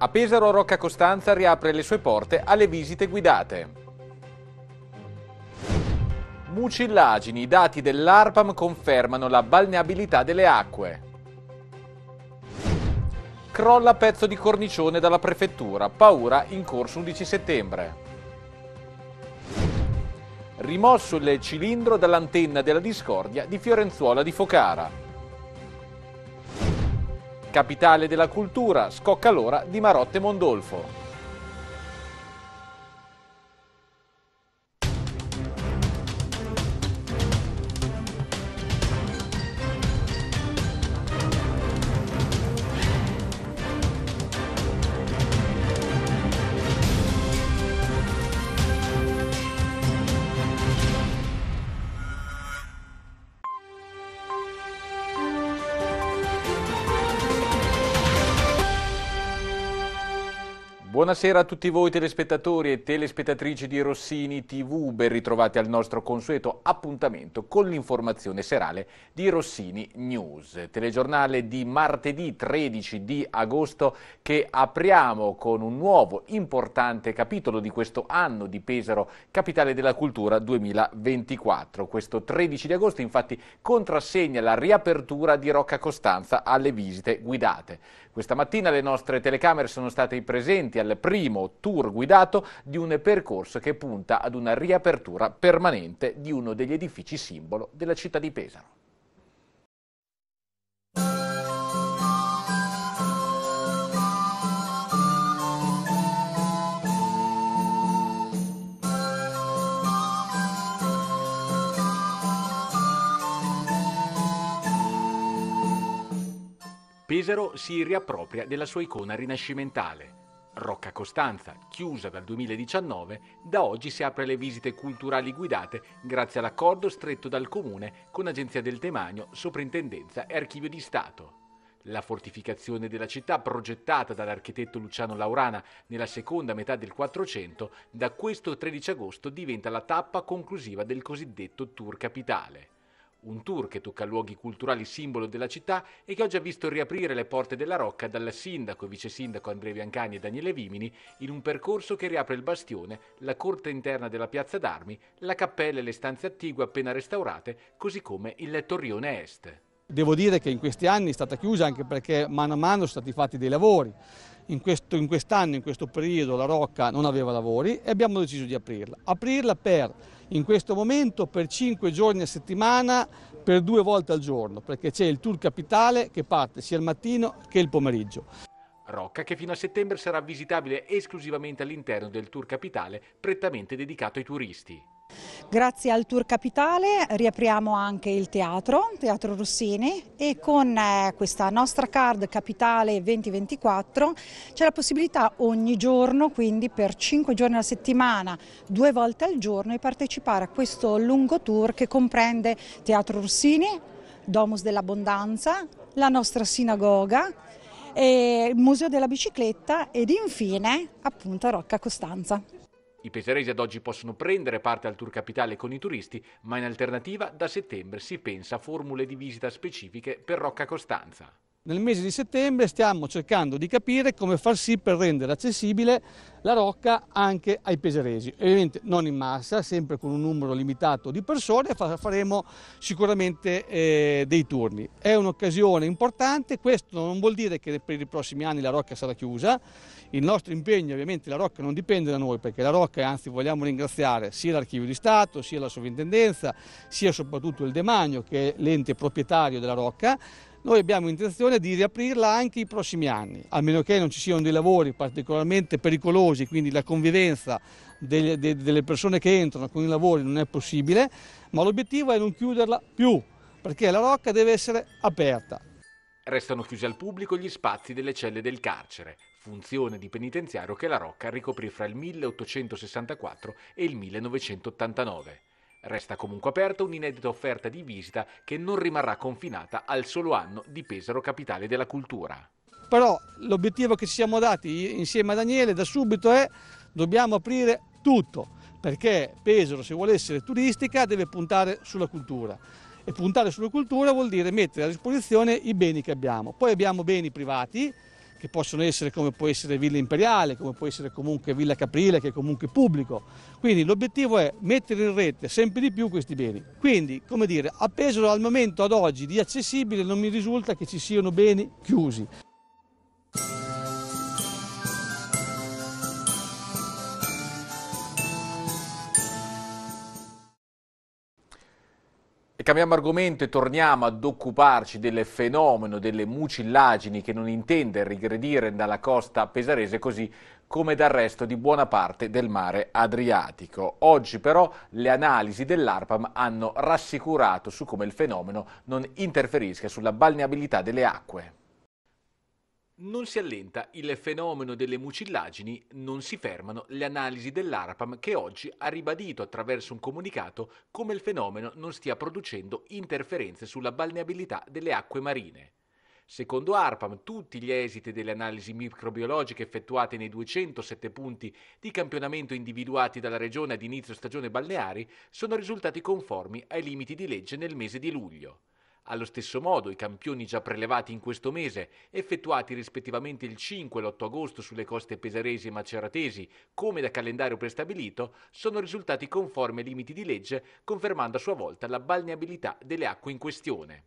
A Pesaro Rocca Costanza riapre le sue porte alle visite guidate. Mucillagini, i dati dell'ARPAM confermano la balneabilità delle acque. Crolla pezzo di cornicione dalla prefettura, paura in corso 11 settembre. Rimosso il cilindro dall'antenna della discordia di Fiorenzuola di Focara. Capitale della cultura, scocca l'ora di Marotte Mondolfo. Buonasera a tutti voi telespettatori e telespettatrici di Rossini TV, ben ritrovati al nostro consueto appuntamento con l'informazione serale di Rossini News, telegiornale di martedì 13 di agosto che apriamo con un nuovo importante capitolo di questo anno di Pesaro, capitale della cultura 2024. Questo 13 di agosto infatti contrassegna la riapertura di Rocca Costanza alle visite guidate. Questa mattina le nostre telecamere sono state presenti nel primo tour guidato di un percorso che punta ad una riapertura permanente di uno degli edifici simbolo della città di Pesaro. Pesaro si riappropria della sua icona rinascimentale. Rocca Costanza, chiusa dal 2019, da oggi si apre le visite culturali guidate grazie all'accordo stretto dal Comune con Agenzia del Demanio, Soprintendenza e Archivio di Stato. La fortificazione della città, progettata dall'architetto Luciano Laurana nella seconda metà del 400, da questo 13 agosto diventa la tappa conclusiva del cosiddetto tour capitale un tour che tocca luoghi culturali simbolo della città e che oggi ha visto riaprire le porte della Rocca dal sindaco e vice sindaco Andrea Biancani e Daniele Vimini in un percorso che riapre il bastione, la corte interna della piazza d'armi, la cappella e le stanze attigue appena restaurate, così come il torrione est. Devo dire che in questi anni è stata chiusa anche perché mano a mano sono stati fatti dei lavori. In, questo, in quest'anno, in questo periodo, la Rocca non aveva lavori e abbiamo deciso di aprirla. Aprirla per, in questo momento, per 5 giorni a settimana, per due volte al giorno, perché c'è il tour capitale che parte sia il mattino che il pomeriggio. Rocca che fino a settembre sarà visitabile esclusivamente all'interno del tour capitale prettamente dedicato ai turisti. Grazie al Tour Capitale riapriamo anche il teatro, Teatro Rossini e con eh, questa nostra card Capitale 2024 c'è la possibilità ogni giorno, quindi per 5 giorni alla settimana, due volte al giorno di partecipare a questo lungo tour che comprende Teatro Rossini, Domus dell'Abbondanza, la nostra sinagoga, il Museo della Bicicletta ed infine appunto Rocca Costanza. I peseresi ad oggi possono prendere parte al tour capitale con i turisti, ma in alternativa da settembre si pensa a formule di visita specifiche per Rocca Costanza nel mese di settembre stiamo cercando di capire come far sì per rendere accessibile la rocca anche ai peseresi. Ovviamente non in massa, sempre con un numero limitato di persone, faremo sicuramente eh, dei turni. È un'occasione importante, questo non vuol dire che per i prossimi anni la rocca sarà chiusa, il nostro impegno ovviamente la rocca non dipende da noi, perché la rocca anzi vogliamo ringraziare sia l'Archivio di Stato, sia la Sovrintendenza, sia soprattutto il Demagno che è l'ente proprietario della rocca, noi abbiamo intenzione di riaprirla anche i prossimi anni, a meno che non ci siano dei lavori particolarmente pericolosi, quindi la convivenza delle, delle persone che entrano con i lavori non è possibile, ma l'obiettivo è non chiuderla più, perché la rocca deve essere aperta. Restano chiusi al pubblico gli spazi delle celle del carcere, funzione di penitenziario che la Rocca ricoprì fra il 1864 e il 1989. Resta comunque aperta un'inedita offerta di visita che non rimarrà confinata al solo anno di Pesaro Capitale della Cultura. Però l'obiettivo che ci siamo dati insieme a Daniele da subito è dobbiamo aprire tutto, perché Pesaro se vuole essere turistica deve puntare sulla cultura e puntare sulla cultura vuol dire mettere a disposizione i beni che abbiamo. Poi abbiamo beni privati che possono essere come può essere Villa Imperiale, come può essere comunque Villa Caprile, che è comunque pubblico. Quindi l'obiettivo è mettere in rete sempre di più questi beni. Quindi, come dire, a Pesaro al momento ad oggi di accessibile non mi risulta che ci siano beni chiusi. cambiamo argomento e torniamo ad occuparci del fenomeno delle mucillagini che non intende rigredire dalla costa pesarese così come dal resto di buona parte del mare Adriatico. Oggi però le analisi dell'ARPAM hanno rassicurato su come il fenomeno non interferisca sulla balneabilità delle acque. Non si allenta il fenomeno delle mucillagini, non si fermano le analisi dell'ARPAM che oggi ha ribadito attraverso un comunicato come il fenomeno non stia producendo interferenze sulla balneabilità delle acque marine. Secondo ARPAM, tutti gli esiti delle analisi microbiologiche effettuate nei 207 punti di campionamento individuati dalla Regione ad inizio stagione balneari sono risultati conformi ai limiti di legge nel mese di luglio. Allo stesso modo, i campioni già prelevati in questo mese, effettuati rispettivamente il 5 e l'8 agosto sulle coste pesaresi e maceratesi, come da calendario prestabilito, sono risultati conformi ai limiti di legge, confermando a sua volta la balneabilità delle acque in questione.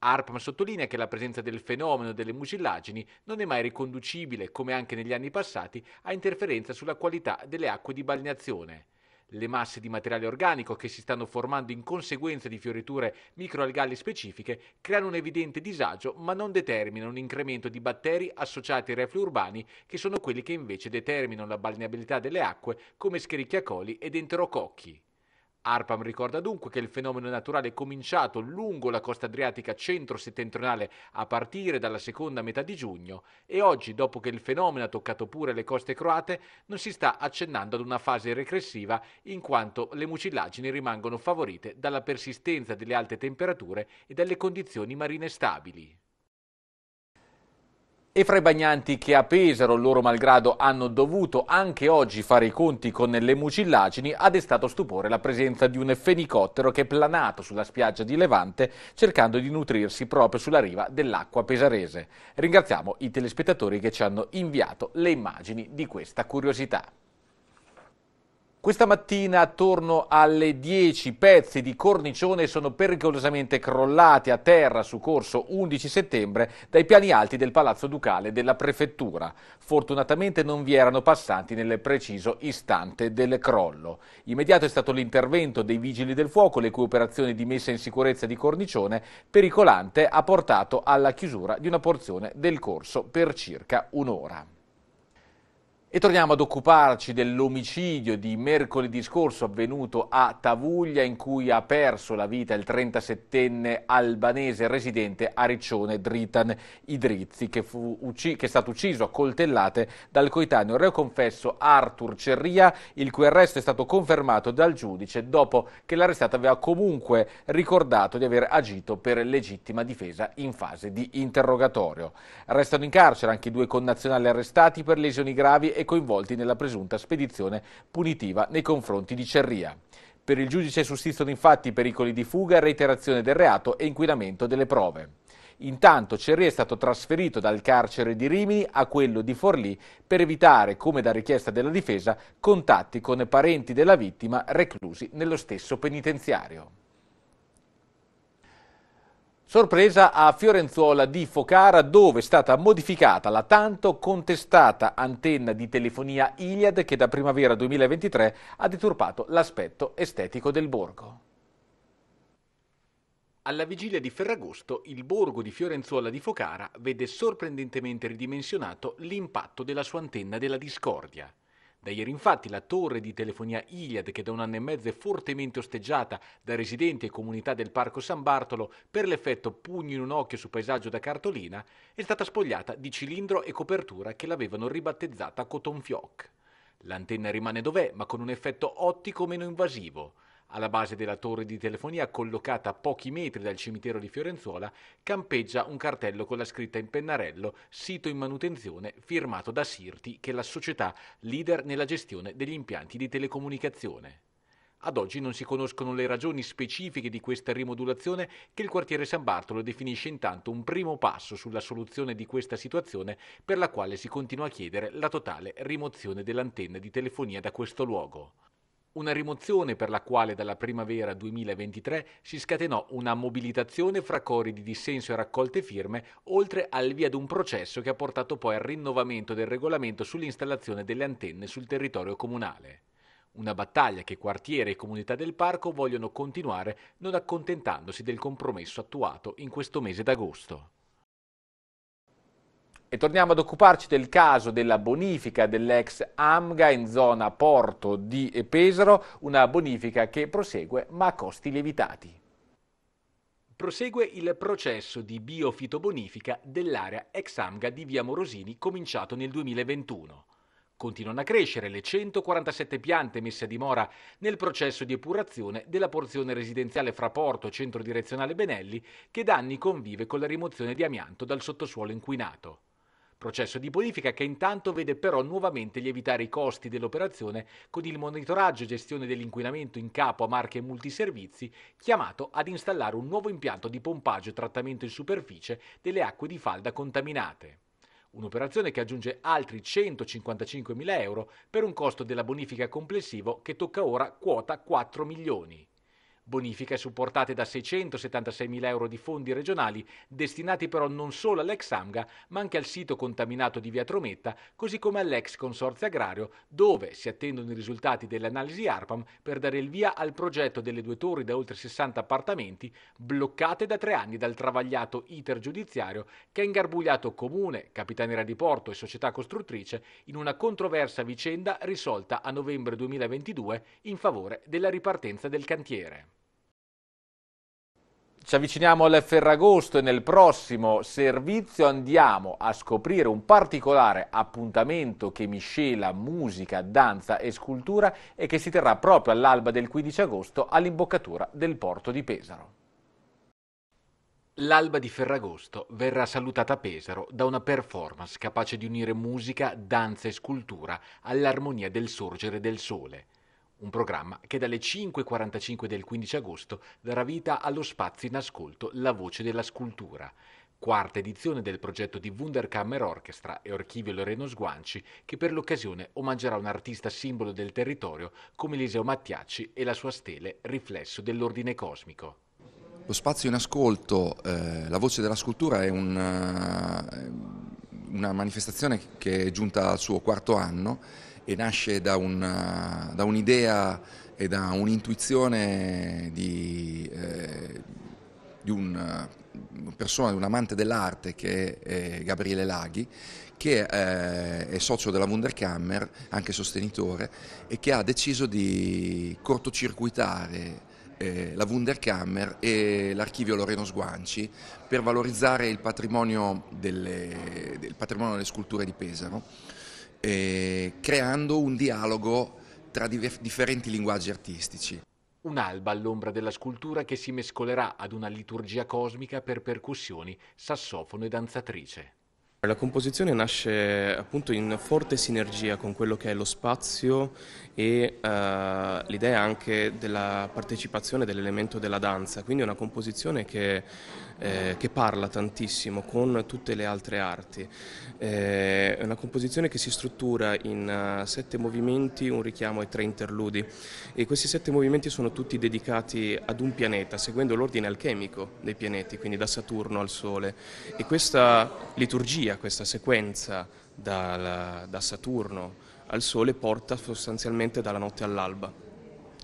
ARPM sottolinea che la presenza del fenomeno delle mucillagini non è mai riconducibile, come anche negli anni passati, a interferenza sulla qualità delle acque di balneazione le masse di materiale organico che si stanno formando in conseguenza di fioriture microalgali specifiche creano un evidente disagio ma non determinano un incremento di batteri associati ai reflui urbani che sono quelli che invece determinano la balneabilità delle acque come Scherichia coli ed enterococchi. ARPAM ricorda dunque che il fenomeno naturale è cominciato lungo la costa adriatica centro-settentrionale a partire dalla seconda metà di giugno e oggi, dopo che il fenomeno ha toccato pure le coste croate, non si sta accennando ad una fase regressiva in quanto le mucillagini rimangono favorite dalla persistenza delle alte temperature e dalle condizioni marine stabili. E fra i bagnanti che a Pesaro, loro malgrado, hanno dovuto anche oggi fare i conti con le mucillagini, ha destato stupore la presenza di un fenicottero che è planato sulla spiaggia di Levante cercando di nutrirsi proprio sulla riva dell'acqua pesarese. Ringraziamo i telespettatori che ci hanno inviato le immagini di questa curiosità. Questa mattina attorno alle 10 pezzi di cornicione sono pericolosamente crollati a terra su corso 11 settembre dai piani alti del Palazzo Ducale della Prefettura. Fortunatamente non vi erano passanti nel preciso istante del crollo. Immediato è stato l'intervento dei Vigili del Fuoco, le cui operazioni di messa in sicurezza di cornicione pericolante ha portato alla chiusura di una porzione del corso per circa un'ora. E torniamo ad occuparci dell'omicidio di mercoledì scorso avvenuto a Tavuglia in cui ha perso la vita il 37enne albanese residente a Riccione Dritan Idrizzi che, che, è stato ucciso a coltellate dal coetaneo reo confesso Arthur Cerria il cui arresto è stato confermato dal giudice dopo che l'arrestato aveva comunque ricordato di aver agito per legittima difesa in fase di interrogatorio. Restano in carcere anche i due connazionali arrestati per lesioni gravi e coinvolti nella presunta spedizione punitiva nei confronti di Cerria. Per il giudice sussistono infatti pericoli di fuga, reiterazione del reato e inquinamento delle prove. Intanto Cerria è stato trasferito dal carcere di Rimini a quello di Forlì per evitare, come da richiesta della difesa, contatti con parenti della vittima reclusi nello stesso penitenziario. Sorpresa a Fiorenzuola di Focara dove è stata modificata la tanto contestata antenna di telefonia Iliad che da primavera 2023 ha deturpato l'aspetto estetico del borgo. Alla vigilia di Ferragosto il borgo di Fiorenzuola di Focara vede sorprendentemente ridimensionato l'impatto della sua antenna della discordia. Da ieri infatti la torre di telefonia Iliad, che da un anno e mezzo è fortemente osteggiata da residenti e comunità del Parco San Bartolo per l'effetto pugno in un occhio su paesaggio da cartolina, è stata spogliata di cilindro e copertura che l'avevano ribattezzata Coton Fioc. L'antenna rimane dov'è, ma con un effetto ottico meno invasivo. Alla base della torre di telefonia, collocata a pochi metri dal cimitero di Fiorenzuola, campeggia un cartello con la scritta in pennarello Sito in manutenzione, firmato da Sirti, che è la società leader nella gestione degli impianti di telecomunicazione. Ad oggi non si conoscono le ragioni specifiche di questa rimodulazione che il quartiere San Bartolo definisce intanto un primo passo sulla soluzione di questa situazione per la quale si continua a chiedere la totale rimozione dell'antenna di telefonia da questo luogo. Una rimozione per la quale dalla primavera 2023 si scatenò una mobilitazione fra cori di dissenso e raccolte firme, oltre al via di un processo che ha portato poi al rinnovamento del regolamento sull'installazione delle antenne sul territorio comunale. Una battaglia che quartiere e comunità del parco vogliono continuare non accontentandosi del compromesso attuato in questo mese d'agosto. E torniamo ad occuparci del caso della bonifica dell'ex Amga in zona Porto di Pesaro, una bonifica che prosegue ma a costi lievitati. Prosegue il processo di biofitobonifica dell'area ex Amga di Via Morosini cominciato nel 2021. Continuano a crescere le 147 piante messe a dimora nel processo di epurazione della porzione residenziale fra Porto e Centro Direzionale Benelli che da anni convive con la rimozione di amianto dal sottosuolo inquinato. Processo di bonifica che intanto vede però nuovamente lievitare i costi dell'operazione con il monitoraggio e gestione dell'inquinamento in capo a marche multiservizi chiamato ad installare un nuovo impianto di pompaggio e trattamento in superficie delle acque di falda contaminate. Un'operazione che aggiunge altri 155.000 euro per un costo della bonifica complessivo che tocca ora quota 4 milioni. Bonifica Bonifiche supportate da 676 mila euro di fondi regionali, destinati però non solo all'ex Amga, ma anche al sito contaminato di Via Trometta, così come all'ex Consorzio Agrario, dove si attendono i risultati dell'analisi ARPAM per dare il via al progetto delle due torri da oltre 60 appartamenti, bloccate da tre anni dal travagliato iter giudiziario che ha ingarbugliato Comune, Capitaneria di Porto e società costruttrice in una controversa vicenda risolta a novembre 2022 in favore della ripartenza del cantiere. Ci avviciniamo al Ferragosto e nel prossimo servizio andiamo a scoprire un particolare appuntamento che miscela musica, danza e scultura e che si terrà proprio all'alba del 15 agosto all'imboccatura del porto di Pesaro. L'alba di Ferragosto verrà salutata a Pesaro da una performance capace di unire musica, danza e scultura all'armonia del sorgere del sole un programma che dalle 5.45 del 15 agosto darà vita allo spazio in ascolto La voce della scultura, quarta edizione del progetto di Wunderkammer Orchestra e Orchivio Loreno Sguanci, che per l'occasione omaggerà un artista simbolo del territorio come Eliseo Mattiacci e la sua stele riflesso dell'ordine cosmico. Lo spazio in ascolto, eh, la voce della scultura è un eh, una manifestazione che è giunta al suo quarto anno e nasce da, una, da un'idea e da un'intuizione di, eh, di un persona, di un amante dell'arte che è Gabriele Laghi, che eh, è socio della Wunderkammer, anche sostenitore, e che ha deciso di cortocircuitare eh, la Wunderkammer e l'archivio Loreno Sguanci per valorizzare il patrimonio delle, il patrimonio delle sculture di Pesaro eh, creando un dialogo tra diver- differenti linguaggi artistici. Un'alba all'ombra della scultura che si mescolerà ad una liturgia cosmica per percussioni, sassofono e danzatrice. La composizione nasce appunto in forte sinergia con quello che è lo spazio e eh, l'idea anche della partecipazione dell'elemento della danza, quindi è una composizione che eh, che parla tantissimo con tutte le altre arti. Eh, è una composizione che si struttura in uh, sette movimenti, un richiamo e tre interludi e questi sette movimenti sono tutti dedicati ad un pianeta, seguendo l'ordine alchemico dei pianeti, quindi da Saturno al Sole. E questa liturgia, questa sequenza da, da Saturno al Sole porta sostanzialmente dalla notte all'alba.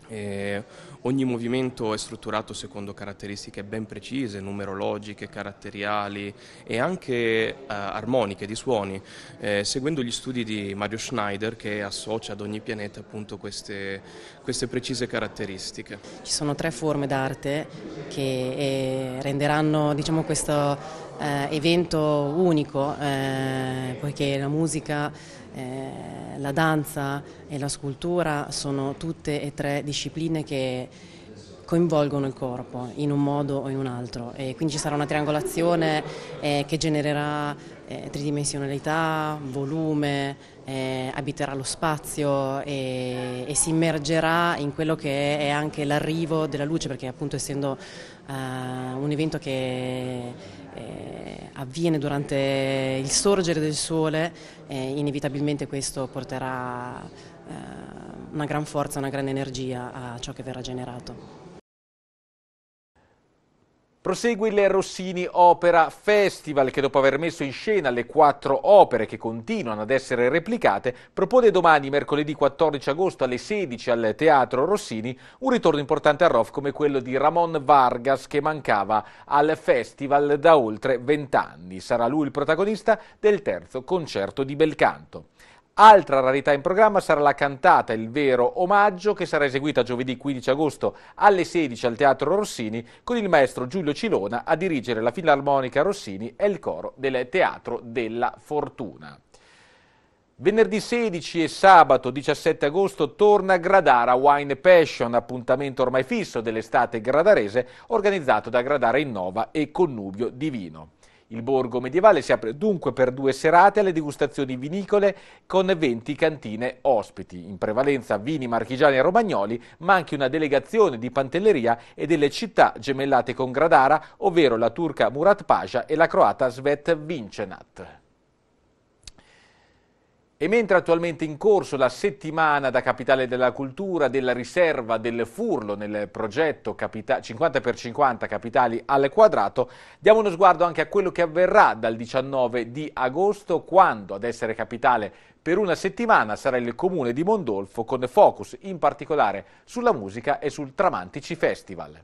Eh, ogni movimento è strutturato secondo caratteristiche ben precise, numerologiche, caratteriali e anche eh, armoniche di suoni, eh, seguendo gli studi di Mario Schneider che associa ad ogni pianeta appunto queste, queste precise caratteristiche. Ci sono tre forme d'arte che eh, renderanno diciamo, questo eh, evento unico, eh, poiché la musica eh, la danza e la scultura sono tutte e tre discipline che coinvolgono il corpo in un modo o in un altro e quindi ci sarà una triangolazione eh, che genererà eh, tridimensionalità, volume, eh, abiterà lo spazio e, e, si immergerà in quello che è anche l'arrivo della luce perché appunto essendo eh, un evento che eh, avviene durante il sorgere del sole, eh, inevitabilmente questo porterà eh, una gran forza, una grande energia a ciò che verrà generato. Prosegue il Rossini Opera Festival che dopo aver messo in scena le quattro opere che continuano ad essere replicate propone domani mercoledì 14 agosto alle 16 al Teatro Rossini un ritorno importante a Rof come quello di Ramon Vargas che mancava al festival da oltre vent'anni. Sarà lui il protagonista del terzo concerto di Belcanto. Altra rarità in programma sarà la cantata Il vero omaggio che sarà eseguita giovedì 15 agosto alle 16 al Teatro Rossini con il maestro Giulio Cilona a dirigere la Filarmonica Rossini e il coro del Teatro della Fortuna. Venerdì 16 e sabato 17 agosto torna Gradara Wine Passion, appuntamento ormai fisso dell'estate gradarese organizzato da Gradara Innova e Connubio Divino. Il borgo medievale si apre dunque per due serate alle degustazioni vinicole con 20 cantine ospiti, in prevalenza vini marchigiani e romagnoli, ma anche una delegazione di Pantelleria e delle città gemellate con Gradara, ovvero la turca Murat Pasha e la croata Svet Vincenat. E mentre attualmente in corso la settimana da capitale della cultura della riserva del Furlo nel progetto 50x50 capitali al quadrato, diamo uno sguardo anche a quello che avverrà dal 19 di agosto quando ad essere capitale per una settimana sarà il comune di Mondolfo con focus in particolare sulla musica e sul Tramantici Festival.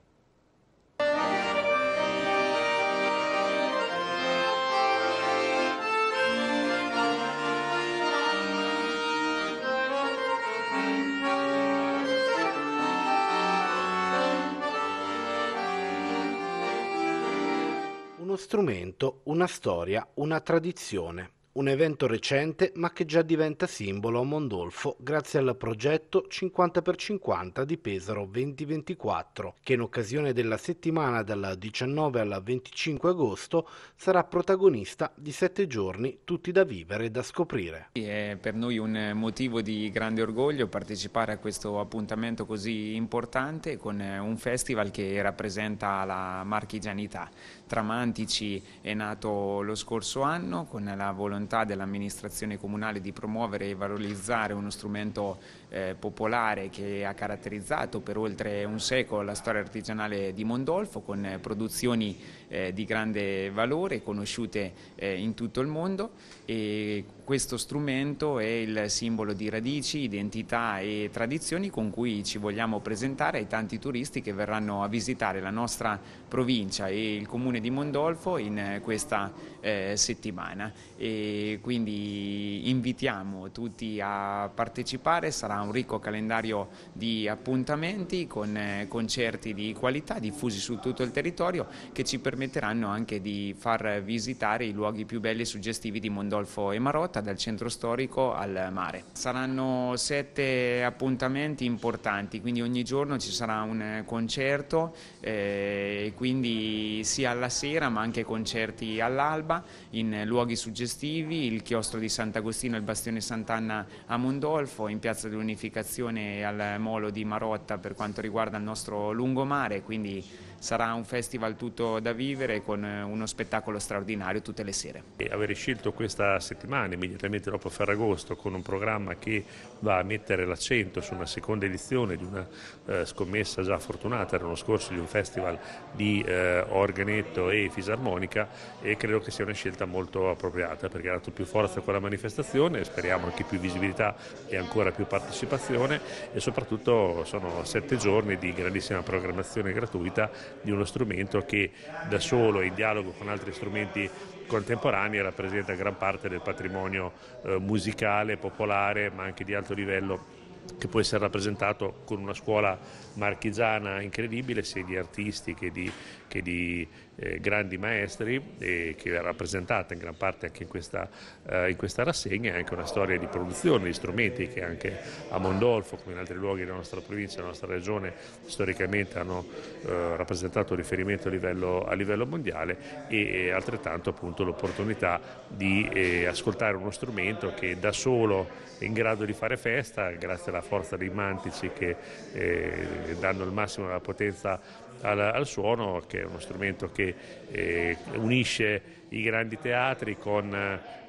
strumento, una storia, una tradizione. Un evento recente ma che già diventa simbolo a Mondolfo grazie al progetto 50x50 di Pesaro 2024 che in occasione della settimana dal 19 al 25 agosto sarà protagonista di sette giorni tutti da vivere e da scoprire. È per noi un motivo di grande orgoglio partecipare a questo appuntamento così importante con un festival che rappresenta la marchigianità. Tramantici è nato lo scorso anno con la volontà volontà dell'amministrazione comunale di promuovere e valorizzare uno strumento eh, popolare che ha caratterizzato per oltre un secolo la storia artigianale di Mondolfo con eh, produzioni eh, di grande valore conosciute eh, in tutto il mondo e questo strumento è il simbolo di radici, identità e tradizioni con cui ci vogliamo presentare ai tanti turisti che verranno a visitare la nostra provincia e il comune di Mondolfo in eh, questa eh, settimana e quindi invitiamo tutti a partecipare, sarà un ricco calendario di appuntamenti con eh, concerti di qualità diffusi su tutto il territorio che ci permetteranno anche di far visitare i luoghi più belli e suggestivi di Mondolfo e Marotta dal centro storico al mare. Saranno sette appuntamenti importanti, quindi ogni giorno ci sarà un concerto, eh, quindi sia alla sera ma anche concerti all'alba in luoghi suggestivi, il chiostro di Sant'Agostino e il bastione Sant'Anna a Mondolfo, in piazza dell'Università bonificazione al molo di Marotta per quanto riguarda il nostro lungomare, quindi sarà un festival tutto da vivere con eh, uno spettacolo straordinario tutte le sere. E avere scelto questa settimana, immediatamente dopo Ferragosto, con un programma che va a mettere l'accento su una seconda edizione di una eh, scommessa già fortunata l'anno scorso di un festival di eh, organetto e fisarmonica e credo che sia una scelta molto appropriata perché ha dato più forza a quella manifestazione e speriamo anche più visibilità e ancora più partecipazione partecipazione e soprattutto sono sette giorni di grandissima programmazione gratuita di uno strumento che da solo e in dialogo con altri strumenti contemporanei rappresenta gran parte del patrimonio eh, musicale, popolare ma anche di alto livello che può essere rappresentato con una scuola marchigiana incredibile, sia di artisti che di, che di eh, grandi maestri, e che è rappresentata in gran parte anche in questa, eh, in questa rassegna, è anche una storia di produzione di strumenti che anche a Mondolfo, come in altri luoghi della nostra provincia, della nostra regione, storicamente hanno eh, rappresentato un riferimento a livello, a livello mondiale e, e altrettanto appunto l'opportunità di eh, ascoltare uno strumento che da solo è in grado di fare festa, grazie alla alla forza dei mantici che eh, danno il massimo della potenza al, al, suono, che è uno strumento che eh, unisce i grandi teatri con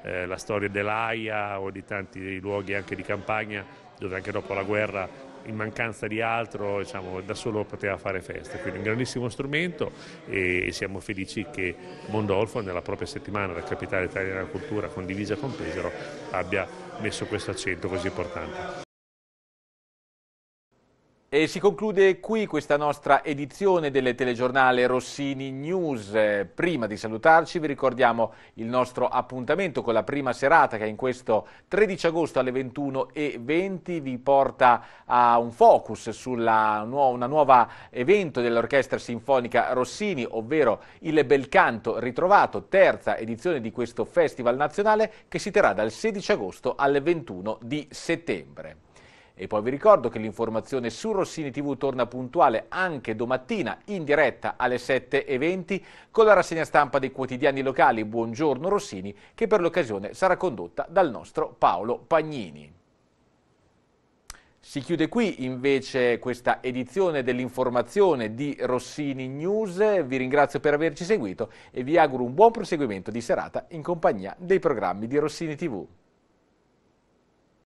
eh, la storia dell'AIA o di tanti luoghi anche di campagna dove anche dopo la guerra in mancanza di altro diciamo, da solo poteva fare festa, quindi un grandissimo strumento e siamo felici che Mondolfo nella propria settimana la capitale italiana della cultura condivisa con Pesaro abbia messo questo accento così importante. E si conclude qui questa nostra edizione del telegiornale Rossini News. Eh, prima di salutarci vi ricordiamo il nostro appuntamento con la prima serata che in questo 13 agosto alle 21.20 vi porta a un focus sulla nuova, nuovo evento dell'Orchestra Sinfonica Rossini, ovvero il Bel Canto Ritrovato, terza edizione di questo festival nazionale che si terrà dal 16 agosto alle 21 di settembre. E poi vi ricordo che l'informazione su Rossini TV torna puntuale anche domattina in diretta alle 7.20 con la rassegna stampa dei quotidiani locali Buongiorno Rossini che per l'occasione sarà condotta dal nostro Paolo Pagnini. Si chiude qui invece questa edizione dell'informazione di Rossini News, vi ringrazio per averci seguito e vi auguro un buon proseguimento di serata in compagnia dei programmi di Rossini TV.